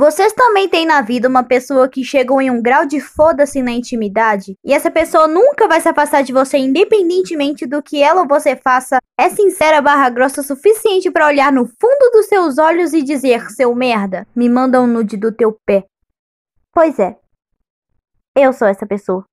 Vocês também têm na vida uma pessoa que chegou em um grau de foda-se na intimidade? E essa pessoa nunca vai se afastar de você, independentemente do que ela ou você faça? É sincera barra grossa o suficiente para olhar no fundo dos seus olhos e dizer, seu merda, me manda um nude do teu pé. Pois é. Eu sou essa pessoa.